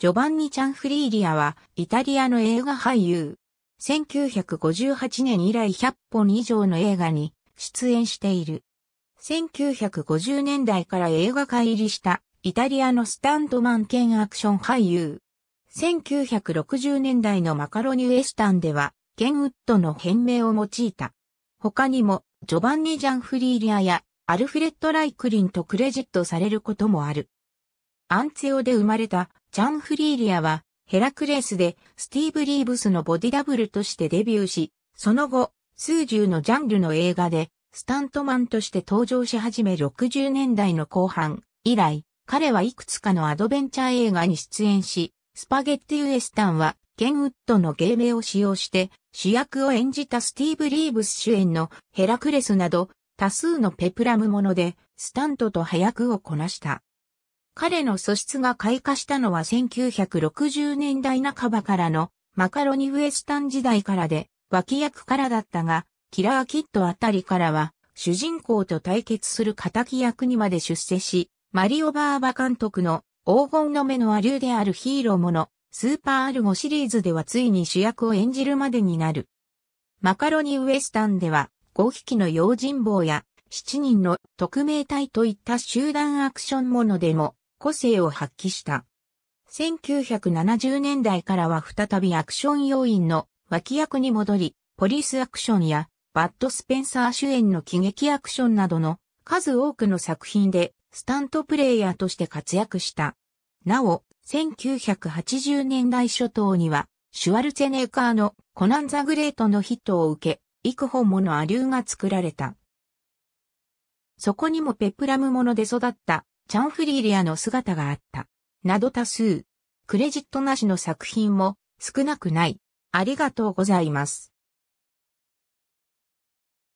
ジョバンニ・チャンフリーリアは、イタリアの映画俳優。1958年以来100本以上の映画に出演している。1950年代から映画界入りしたイタリアのスタントマン兼アクション俳優。1960年代のマカロニウエスタンでは、ケンウッドの変名を用いた。他にも、ジョバンニ・ジャンフリーリアや、アルフレッド・ライクリンとクレジットされることもある。アンツヨで生まれたチャンフリーリアはヘラクレスでスティーブ・リーブスのボディダブルとしてデビューし、その後、数十のジャンルの映画でスタントマンとして登場し始め60年代の後半以来、彼はいくつかのアドベンチャー映画に出演し、スパゲッティ・ウエスタンはケンウッドの芸名を使用して主役を演じたスティーブ・リーブス主演のヘラクレスなど多数のペプラムものでスタントと早くをこなした。彼の素質が開花したのは1960年代半ばからのマカロニウエスタン時代からで脇役からだったが、キラーキットあたりからは主人公と対決する敵役にまで出世し、マリオ・バーバ監督の黄金の目のアリューであるヒーローものスーパーアルゴシリーズではついに主役を演じるまでになる。マカロニウエスタンでは5匹の用心棒や7人の特命隊といった集団アクションものでも個性を発揮した。1970年代からは再びアクション要員の脇役に戻り、ポリスアクションやバッド・スペンサー主演の喜劇アクションなどの数多くの作品でスタントプレイヤーとして活躍した。なお、1980年代初頭には、シュワルツェネーカーのコナンザグレートのヒットを受け、幾本ものアリューが作られた。そこにもペプラムもので育ったチャンフリーレアの姿があった。など多数。クレジットなしの作品も少なくない。ありがとうございます。